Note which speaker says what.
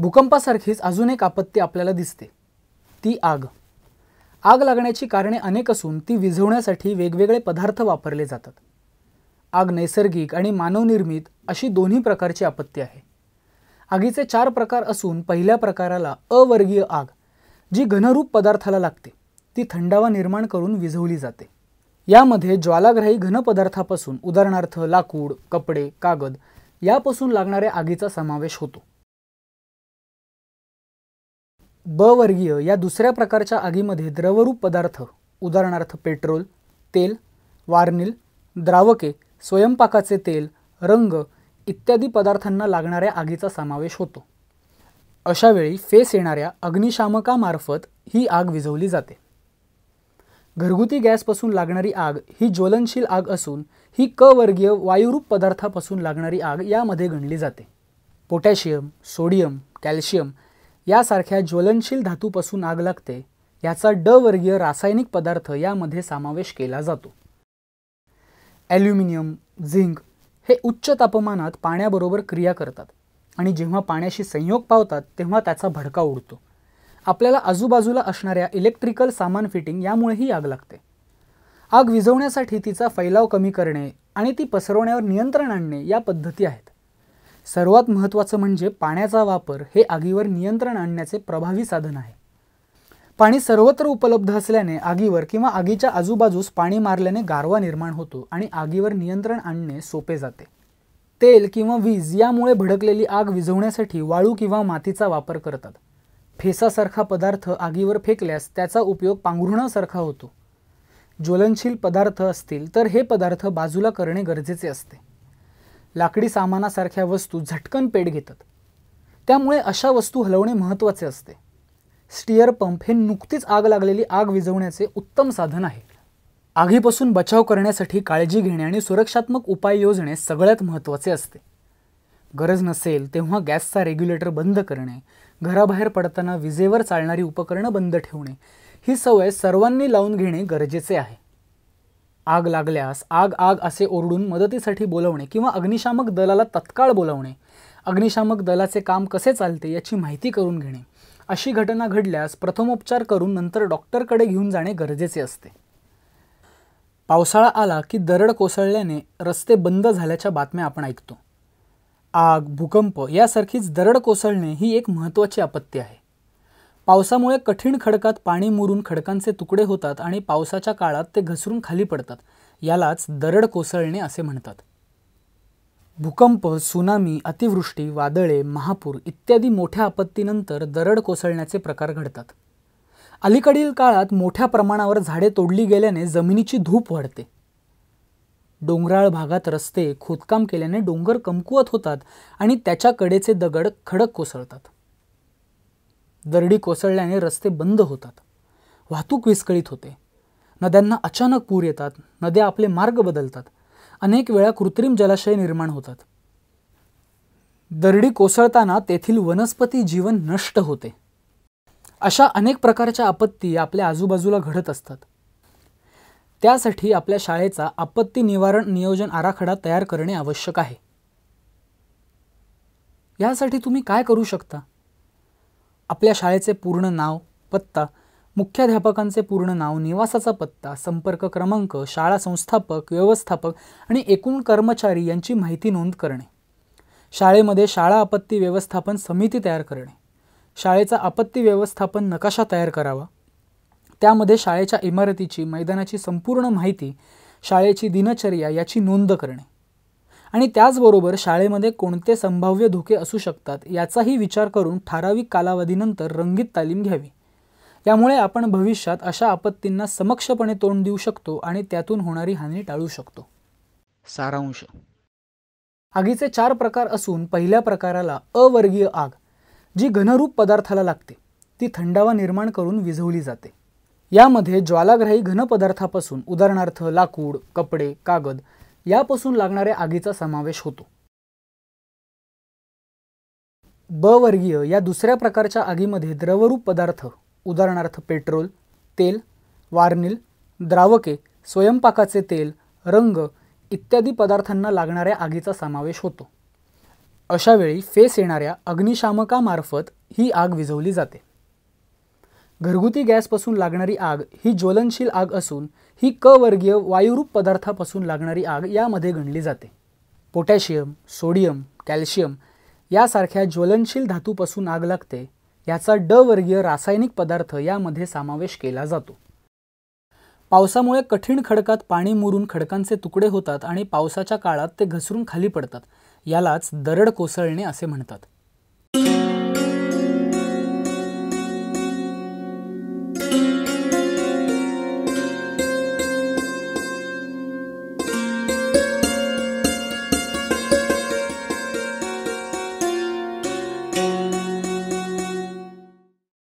Speaker 1: भूकंपासारखीच अजून एक आपत्ती आपल्याला दिसते ती आग आग लागण्याची कारणे अनेक असून ती विझवण्यासाठी वेगवेगळे पदार्थ वापरले जातात आग नैसर्गिक आणि मानवनिर्मित अशी दोन्ही प्रकारची आपत्ती आहे आगीचे चार प्रकार असून पहिल्या प्रकाराला अवर्गीय आग जी घनरूप पदार्थाला लागते ती थंडावा निर्माण करून विझवली जाते यामध्ये ज्वालाग्राही घनपदार्थापासून उदाहरणार्थ लाकूड कपडे कागद यापासून लागणाऱ्या आगीचा समावेश होतो ब वर्गीय या दुसऱ्या प्रकारच्या आगीमध्ये द्रवरूप पदार्थ उदाहरणार्थ पेट्रोल तेल वार्निल द्रावके स्वयंपाकाचे तेल रंग इत्यादी पदार्थांना लागणाऱ्या आगीचा समावेश होतो अशावेळी फेस येणाऱ्या अग्निशामकामार्फत ही आग विझवली जाते घरगुती गॅसपासून लागणारी आग ही ज्वलनशील आग असून ही क वर्गीय वायुरूप पदार्थापासून लागणारी आग यामध्ये गणली जाते पोटॅशियम सोडियम कॅल्शियम यासारख्या ज्वलनशील धातूपासून आग लागते याचा ड वर्गीय रासायनिक पदार्थ यामध्ये समावेश केला जातो ॲल्युमिनियम झिंक हे उच्च तापमानात पाण्याबरोबर क्रिया करतात आणि जेव्हा पाण्याशी संयोग पावतात तेव्हा त्याचा भडका उडतो आपल्याला आजूबाजूला असणाऱ्या इलेक्ट्रिकल सामान फिटिंग यामुळेही आग लागते आग विझवण्यासाठी तिचा फैलाव कमी करणे आणि ती पसरवण्यावर नियंत्रण आणणे या पद्धती आहेत सर्वात महत्त्वाचं म्हणजे पाण्याचा वापर हे आगीवर नियंत्रण आणण्याचे प्रभावी साधन आहे पाणी सर्वत्र उपलब्ध असल्याने आगीवर किंवा आगीच्या आजूबाजूस पाणी मारल्याने गारवा निर्माण होतो आणि आगीवर नियंत्रण आणणे सोपे जाते तेल किंवा वीज यामुळे भडकलेली आग विझवण्यासाठी वाळू किंवा मातीचा वापर करतात फेसासारखा पदार्थ आगीवर फेकल्यास त्याचा उपयोग पांघरुणासारखा होतो ज्वलनशील पदार्थ असतील तर हे पदार्थ बाजूला करणे गरजेचे असते लाकडी सामानासारख्या वस्तू झटकन पेट घेतात त्यामुळे अशा वस्तू हलवणे महत्त्वाचे असते स्टिअर पंप हे नुकतीच आग लागलेली आग विझवण्याचे उत्तम साधन आहे आगीपासून बचाव करण्यासाठी काळजी घेणे आणि सुरक्षात्मक उपाय योजणे सगळ्यात महत्त्वाचे असते गरज नसेल तेव्हा गॅसचा रेग्युलेटर बंद करणे घराबाहेर पडताना विजेवर चालणारी उपकरणं बंद ठेवणे ही सवय सर्वांनी लावून घेणे गरजेचे आहे आग लागल्यास आग आग असे ओरडून मदतीसाठी बोलवणे किंवा अग्निशामक दलाला तत्काळ बोलवणे अग्निशामक दलाचे काम कसे चालते याची माहिती करून घेणे अशी घटना घडल्यास प्रथमोपचार करून नंतर डॉक्टरकडे घेऊन जाणे गरजेचे असते पावसाळा आला की दरड कोसळल्याने रस्ते बंद झाल्याच्या बातम्या आपण ऐकतो आग भूकंप यासारखीच दरड कोसळणे ही एक महत्त्वाची आपत्ती आहे पावसामुळे कठीण खडकात पाणी मुरून खडकांचे तुकडे होतात आणि पावसाच्या काळात ते घसरून खाली पडतात यालाच दरड कोसळणे असे म्हणतात भूकंप सुनामी अतिवृष्टी वादळे महापूर इत्यादी मोठ्या आपत्तीनंतर दरड कोसळण्याचे प्रकार घडतात अलीकडील काळात मोठ्या प्रमाणावर झाडे तोडली गेल्याने जमिनीची धूप वाढते डोंगराळ भागात रस्ते खोदकाम केल्याने डोंगर कमकुवत होतात आणि त्याच्या कडेचे दगड खडक कोसळतात दरडी कोसळल्याने रस्ते बंद होतात वाहतूक विस्कळीत होते नद्यांना अचानक पूर येतात नद्या आपले मार्ग बदलतात अनेक वेळा कृत्रिम जलाशय निर्माण होतात दरडी कोसळताना तेथील वनस्पती जीवन नष्ट होते अशा अनेक प्रकारच्या आपत्ती आपल्या आजूबाजूला घडत असतात त्यासाठी आपल्या शाळेचा आपत्ती निवारण नियोजन आराखडा तयार करणे आवश्यक आहे यासाठी तुम्ही काय करू शकता आपल्या शाळेचे पूर्ण नाव पत्ता मुख्याध्यापकांचे पूर्ण नाव निवासाचा पत्ता संपर्क क्रमांक शाळा संस्थापक व्यवस्थापक आणि एकूण कर्मचारी यांची माहिती नोंद करणे शाळेमध्ये शाळा आपत्ती व्यवस्थापन समिती तयार करणे शाळेचा आपत्ती व्यवस्थापन नकाशा तयार करावा त्यामध्ये शाळेच्या इमारतीची मैदानाची संपूर्ण माहिती शाळेची दिनचर्या याची नोंद करणे आणि त्याचबरोबर शाळेमध्ये कोणते संभाव्य धोके असू शकतात याचाही विचार करून ठराविक कालावधीनंतर रंगीत तालीम घ्यावी यामुळे आपण भविष्यात अशा आपत्तींना समक्षपणे तोंड देऊ शकतो आणि त्यातून होणारी हानी टाळू शकतो सारांश आगीचे चार प्रकार असून पहिल्या प्रकाराला अवर्गीय आग जी घनरूप पदार्थाला लागते ती थंडावा निर्माण करून विझवली जाते यामध्ये ज्वालाग्राही घनपदार्थापासून उदाहरणार्थ लाकूड कपडे कागद यापासून लागणाऱ्या आगीचा समावेश होतो ब वर्गीय या दुसऱ्या प्रकारच्या आगीमध्ये द्रवरूप पदार्थ उदाहरणार्थ पेट्रोल तेल वार्निल द्रावके स्वयंपाकाचे तेल रंग इत्यादी पदार्थांना लागणाऱ्या आगीचा समावेश होतो अशावेळी फेस येणाऱ्या अग्निशामकामार्फत ही आग विझवली जाते घरगुती गॅसपासून लागणारी आग ही ज्वलनशील आग असून ही क वर्गीय वायुरूप पदार्थापासून लागणारी आग यामध्ये गणली जाते पोटॅशियम सोडियम कॅल्शियम यासारख्या ज्वलनशील धातूपासून आग लागते याचा ड वर्गीय रासायनिक पदार्थ यामध्ये समावेश केला जातो पावसामुळे कठीण खडकात पाणी मुरून खडकांचे तुकडे होतात आणि पावसाच्या काळात ते घसरून खाली पडतात यालाच दरड कोसळणे असे म्हणतात